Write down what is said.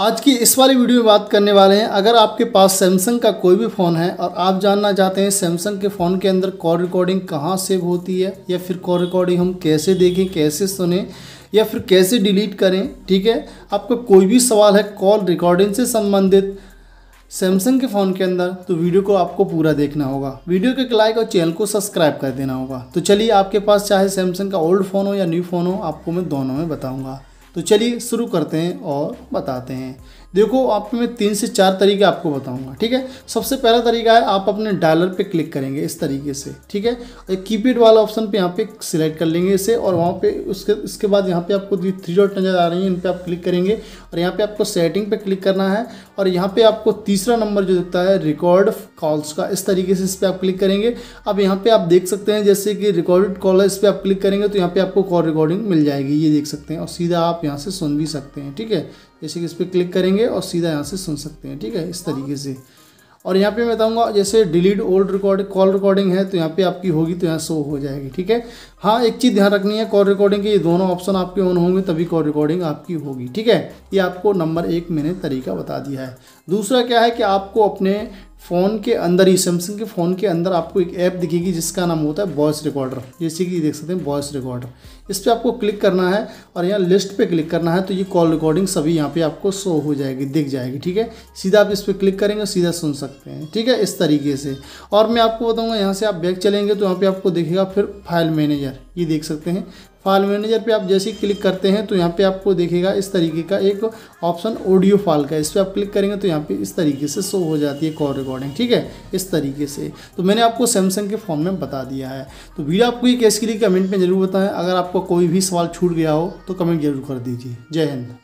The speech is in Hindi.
आज की इस वाली वीडियो में बात करने वाले हैं अगर आपके पास सैमसंग का कोई भी फ़ोन है और आप जानना चाहते हैं सैमसंग के फ़ोन के अंदर कॉल रिकॉर्डिंग कहाँ सेव होती है या फिर कॉल रिकॉर्डिंग हम कैसे देखें कैसे सुने या फिर कैसे डिलीट करें ठीक है आपका कोई भी सवाल है कॉल रिकॉर्डिंग से संबंधित सैमसंग के फ़ोन के अंदर तो वीडियो को आपको पूरा देखना होगा वीडियो के लाइक और चैनल को सब्सक्राइब कर देना होगा तो चलिए आपके पास चाहे सैमसंग का ओल्ड फ़ोन हो या न्यू फ़ोन हो आपको मैं दोनों में बताऊँगा तो चलिए शुरू करते हैं और बताते हैं देखो आप मैं तीन से चार तरीके आपको बताऊंगा ठीक है सबसे पहला तरीका है आप अपने डायलर पे क्लिक करेंगे इस तरीके से ठीक है और कीपैड वाला ऑप्शन पे यहाँ पे सिलेक्ट कर लेंगे इसे और वहाँ पे उसके इसके बाद यहाँ पे आपको थ्री डॉट नज़र आ रही है इन पर आप क्लिक करेंगे और यहाँ पर आपको सेटिंग पर क्लिक करना है और यहाँ पर आपको तीसरा नंबर जो दिखता है रिकॉर्ड कॉल्स का इस तरीके से इस पर आप क्लिक करेंगे अब यहाँ पर आप देख सकते हैं जैसे कि रिकॉर्डेड कॉल है इस पर आप क्लिक करेंगे तो यहाँ पर आपको कॉल रिकॉर्डिंग मिल जाएगी ये देख सकते हैं और सीधा आप यहाँ से सुन भी सकते हैं ठीक है जैसे कि इस पर क्लिक करेंगे और सीधा यहाँ से सुन सकते हैं ठीक है इस तरीके से और यहाँ पे मैं बताऊँगा जैसे delete old record call recording है तो यहाँ पे आपकी होगी तो यहाँ शो हो जाएगी ठीक है हाँ एक चीज़ ध्यान रखनी है कॉल रिकॉर्डिंग के ये दोनों ऑप्शन आपके ऑन होंगे तभी कॉल रिकॉर्डिंग आपकी होगी ठीक है ये आपको नंबर एक मैंने तरीका बता दिया है दूसरा क्या है कि आपको अपने फ़ोन के अंदर ही सैमसंग के फ़ोन के अंदर आपको एक ऐप दिखेगी जिसका नाम होता है वॉइस रिकॉर्डर जैसे कि देख सकते हैं वॉइस रिकॉर्डर इस पर आपको क्लिक करना है और यहाँ लिस्ट पे क्लिक करना है तो ये कॉल रिकॉर्डिंग सभी यहाँ पे आपको शो हो जाएगी दिख जाएगी ठीक है सीधा आप इस पर क्लिक करेंगे सीधा सुन सकते हैं ठीक है इस तरीके से और मैं आपको बताऊँगा यहाँ से आप बैग चलेंगे तो यहाँ पर आपको देखेगा फिर फाइल मैनेजर ये देख सकते हैं फाइल मैनेजर पे आप जैसे ही क्लिक करते हैं तो यहाँ पे आपको देखेगा इस तरीके का एक ऑप्शन ऑडियो फाइल का इस पर आप क्लिक करेंगे तो यहाँ पे इस तरीके से शो हो जाती है कॉल रिकॉर्डिंग ठीक है इस तरीके से तो मैंने आपको सैमसंग के फॉर्म में बता दिया है तो वीडियो आपको ये कैसी लिए कमेंट में जरूर बताएं अगर आपका कोई भी सवाल छूट गया हो तो कमेंट जरूर कर दीजिए जय हिंद